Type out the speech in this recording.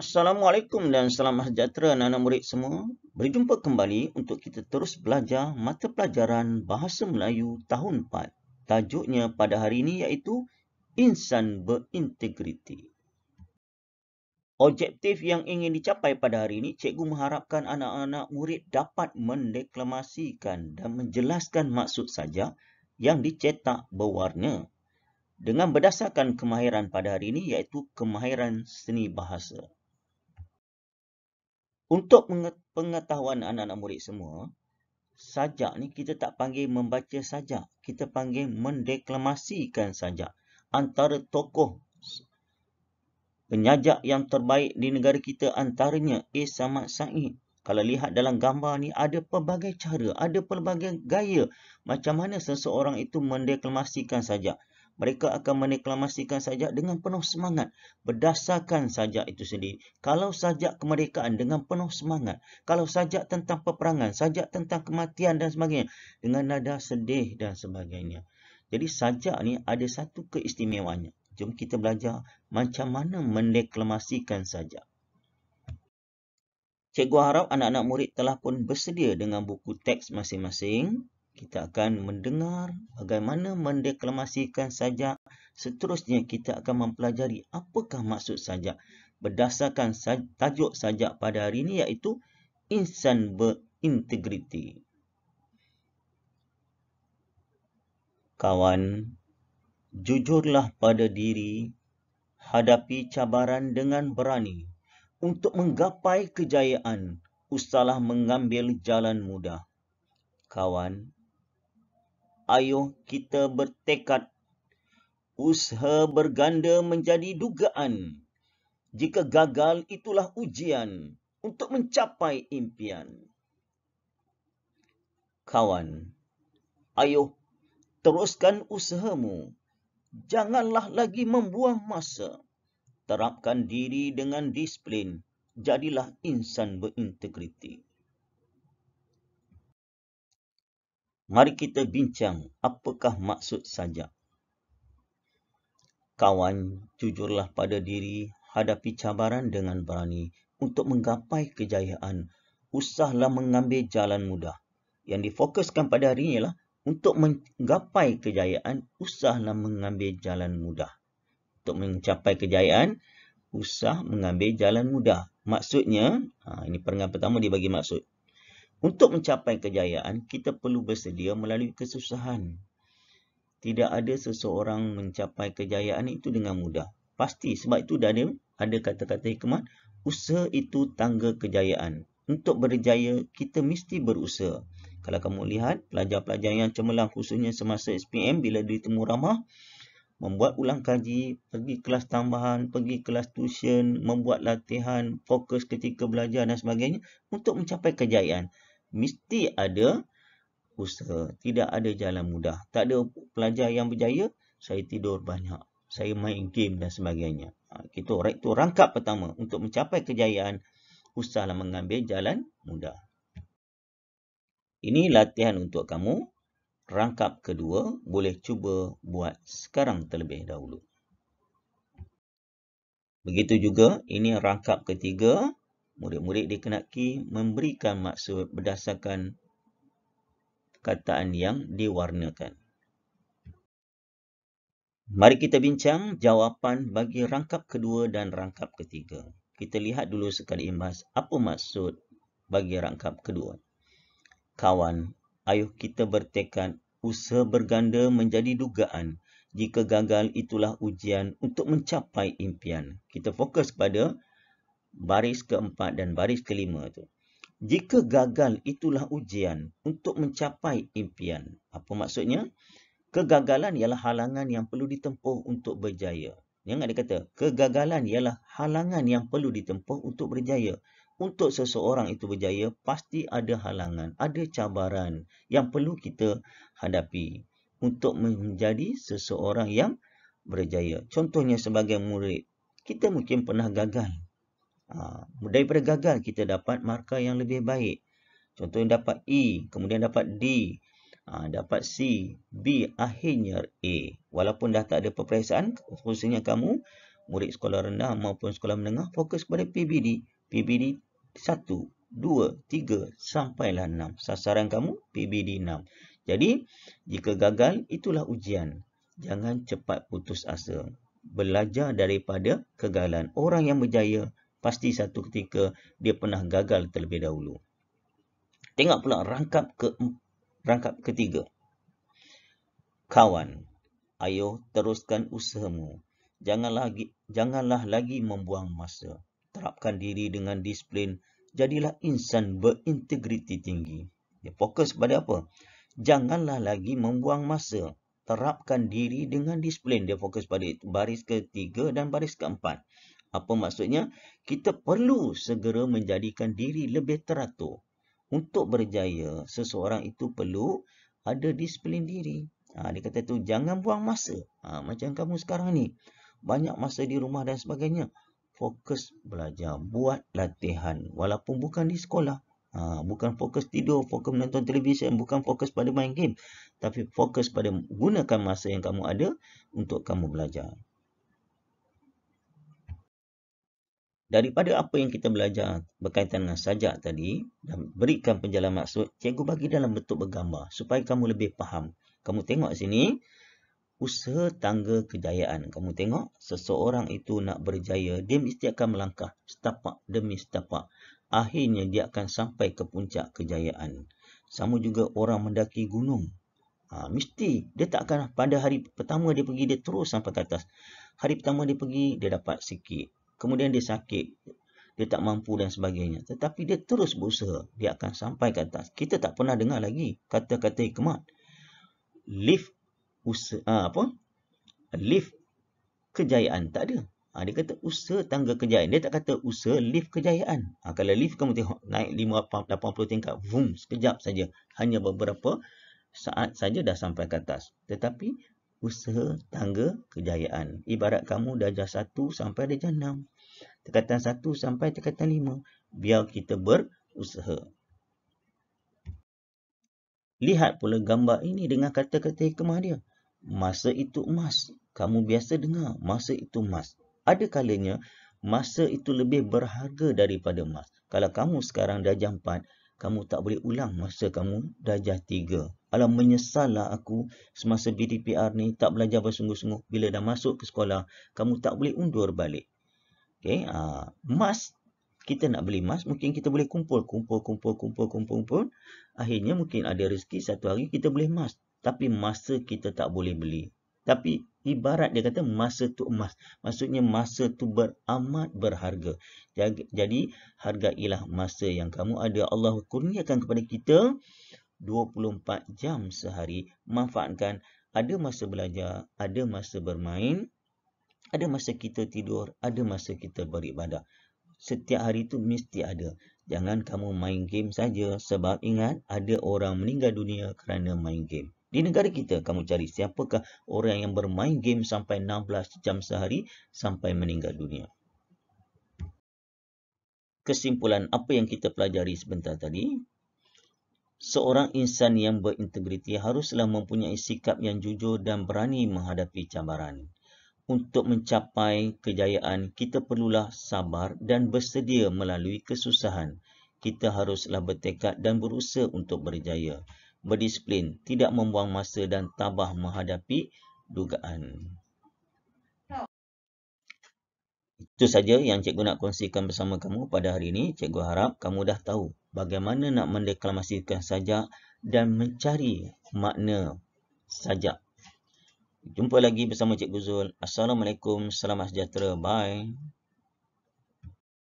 Assalamualaikum dan salam sejahtera anak-anak murid semua. Berjumpa kembali untuk kita terus belajar mata pelajaran Bahasa Melayu tahun 4. Tajuknya pada hari ini iaitu Insan Berintegriti. Objektif yang ingin dicapai pada hari ini, cikgu mengharapkan anak-anak murid dapat mendeklamasikan dan menjelaskan maksud saja yang dicetak berwarna dengan berdasarkan kemahiran pada hari ini iaitu kemahiran seni bahasa. Untuk pengetahuan anak-anak murid semua, sajak ni kita tak panggil membaca sajak. Kita panggil mendeklamasikan sajak. Antara tokoh penyajak yang terbaik di negara kita antaranya Ismat Said. Kalau lihat dalam gambar ni ada pelbagai cara, ada pelbagai gaya macam mana seseorang itu mendeklamasikan sajak. Mereka akan mendeklamasikan sajak dengan penuh semangat. Berdasarkan sajak itu sendiri. Kalau sajak kemerdekaan dengan penuh semangat. Kalau sajak tentang peperangan. Sajak tentang kematian dan sebagainya. Dengan nada sedih dan sebagainya. Jadi sajak ni ada satu keistimewaannya. Jom kita belajar macam mana mendeklamasikan sajak. Cikgu harap anak-anak murid telah pun bersedia dengan buku teks masing-masing kita akan mendengar bagaimana mendeklamasikan sajak. Seterusnya, kita akan mempelajari apakah maksud sajak berdasarkan tajuk sajak pada hari ini iaitu insan berintegriti. Kawan, jujurlah pada diri, hadapi cabaran dengan berani. Untuk menggapai kejayaan, usahlah mengambil jalan mudah. Kawan, ayuh kita bertekad usaha berganda menjadi dugaan jika gagal itulah ujian untuk mencapai impian kawan ayuh teruskan usahamu janganlah lagi membuang masa terapkan diri dengan disiplin jadilah insan berintegriti mari kita bincang apakah maksud sajak. Kawan, jujurlah pada diri, hadapi cabaran dengan berani untuk menggapai kejayaan. Usahlah mengambil jalan mudah. Yang difokuskan pada hari ini ialah untuk menggapai kejayaan, usahlah mengambil jalan mudah. Untuk mencapai kejayaan, usah mengambil jalan mudah. Maksudnya, ha, ini perenggan pertama dia bagi maksud. Untuk mencapai kejayaan, kita perlu bersedia melalui kesusahan. Tidak ada seseorang mencapai kejayaan itu dengan mudah. Pasti sebab itu dalam ada kata-kata hikmat, usaha itu tangga kejayaan. Untuk berjaya, kita mesti berusaha. Kalau kamu lihat, pelajar-pelajar yang cemerlang khususnya semasa SPM bila ditemu ramah, membuat ulang kaji, pergi kelas tambahan, pergi kelas tuition, membuat latihan, fokus ketika belajar dan sebagainya untuk mencapai kejayaan mesti ada usaha. Tidak ada jalan mudah. Tak ada pelajar yang berjaya, saya tidur banyak. Saya main game dan sebagainya. Kita ha, orang itu rangkap pertama untuk mencapai kejayaan, usahlah mengambil jalan mudah. Ini latihan untuk kamu. Rangkap kedua boleh cuba buat sekarang terlebih dahulu. Begitu juga, ini rangkap ketiga. Murid-murid dikenaki memberikan maksud berdasarkan perkataan yang diwarnakan. Mari kita bincang jawapan bagi rangkap kedua dan rangkap ketiga. Kita lihat dulu sekali imbas apa maksud bagi rangkap kedua. Kawan, ayuh kita bertekad usaha berganda menjadi dugaan. Jika gagal itulah ujian untuk mencapai impian. Kita fokus pada baris keempat dan baris kelima tu. Jika gagal itulah ujian untuk mencapai impian. Apa maksudnya? Kegagalan ialah halangan yang perlu ditempuh untuk berjaya. Yang ada kata, kegagalan ialah halangan yang perlu ditempuh untuk berjaya. Untuk seseorang itu berjaya, pasti ada halangan, ada cabaran yang perlu kita hadapi untuk menjadi seseorang yang berjaya. Contohnya sebagai murid, kita mungkin pernah gagal Ha, daripada gagal kita dapat markah yang lebih baik. Contohnya dapat E, kemudian dapat D, ha, dapat C, B, akhirnya A. Walaupun dah tak ada peperiksaan, khususnya kamu, murid sekolah rendah maupun sekolah menengah, fokus pada PBD. PBD 1, 2, 3, sampailah 6. Sasaran kamu PBD 6. Jadi, jika gagal, itulah ujian. Jangan cepat putus asa. Belajar daripada kegagalan. Orang yang berjaya pasti satu ketika dia pernah gagal terlebih dahulu. Tengok pula rangkap ke rangkap ketiga. Kawan, ayo teruskan usahamu. Jangan lagi janganlah lagi membuang masa. Terapkan diri dengan disiplin, jadilah insan berintegriti tinggi. Dia fokus pada apa? Janganlah lagi membuang masa. Terapkan diri dengan disiplin. Dia fokus pada baris ketiga dan baris keempat. Apa maksudnya? Kita perlu segera menjadikan diri lebih teratur. Untuk berjaya, seseorang itu perlu ada disiplin diri. Ha, dia kata tu jangan buang masa. Ha, macam kamu sekarang ni. Banyak masa di rumah dan sebagainya. Fokus belajar. Buat latihan. Walaupun bukan di sekolah. Ha, bukan fokus tidur, fokus menonton televisyen, bukan fokus pada main game. Tapi fokus pada gunakan masa yang kamu ada untuk kamu belajar. daripada apa yang kita belajar berkaitan dengan sajak tadi dan berikan penjelasan maksud cikgu bagi dalam bentuk bergambar supaya kamu lebih faham kamu tengok sini usaha tangga kejayaan kamu tengok seseorang itu nak berjaya dia mesti akan melangkah setapak demi setapak akhirnya dia akan sampai ke puncak kejayaan sama juga orang mendaki gunung ha, mesti dia tak akan pada hari pertama dia pergi dia terus sampai ke atas Hari pertama dia pergi, dia dapat sikit kemudian dia sakit dia tak mampu dan sebagainya tetapi dia terus berusaha dia akan sampai ke atas kita tak pernah dengar lagi kata-kata hikmat lift usaha ah, apa lift kejayaan tak ada ha, dia kata usaha tangga kejayaan dia tak kata usaha lift kejayaan ha, kalau lift kamu tengok naik 5 80 tingkat boom sekejap saja hanya beberapa saat saja dah sampai ke atas tetapi usaha tangga kejayaan ibarat kamu darjah 1 sampai darjah tekatan 1 sampai tekatan 5 biar kita berusaha. Lihat pula gambar ini dengan kata-kata hikmah dia. Masa itu emas. Kamu biasa dengar masa itu emas. Ada kalanya masa itu lebih berharga daripada emas. Kalau kamu sekarang dah 4, kamu tak boleh ulang masa kamu darjah tiga. Alam menyesallah aku semasa BDPR ni tak belajar bersungguh-sungguh. Bila dah masuk ke sekolah, kamu tak boleh undur balik. Okey, ah, emas kita nak beli emas, mungkin kita boleh kumpul, kumpul, kumpul, kumpul, kumpul, kumpul. Akhirnya mungkin ada rezeki satu hari kita boleh emas. Tapi masa kita tak boleh beli. Tapi ibarat dia kata masa tu emas. Maksudnya masa tu beramat berharga. Jadi hargailah masa yang kamu ada. Allah kurniakan kepada kita 24 jam sehari. Manfaatkan ada masa belajar, ada masa bermain. Ada masa kita tidur, ada masa kita beribadah. Setiap hari itu mesti ada. Jangan kamu main game saja sebab ingat ada orang meninggal dunia kerana main game. Di negara kita, kamu cari siapakah orang yang bermain game sampai 16 jam sehari sampai meninggal dunia. Kesimpulan apa yang kita pelajari sebentar tadi. Seorang insan yang berintegriti haruslah mempunyai sikap yang jujur dan berani menghadapi cabaran untuk mencapai kejayaan, kita perlulah sabar dan bersedia melalui kesusahan. Kita haruslah bertekad dan berusaha untuk berjaya. Berdisiplin, tidak membuang masa dan tabah menghadapi dugaan. Itu saja yang cikgu nak kongsikan bersama kamu pada hari ini. Cikgu harap kamu dah tahu bagaimana nak mendeklamasikan sajak dan mencari makna sajak. Jumpa lagi bersama Cikgu Zul. Assalamualaikum. Selamat sejahtera. Bye.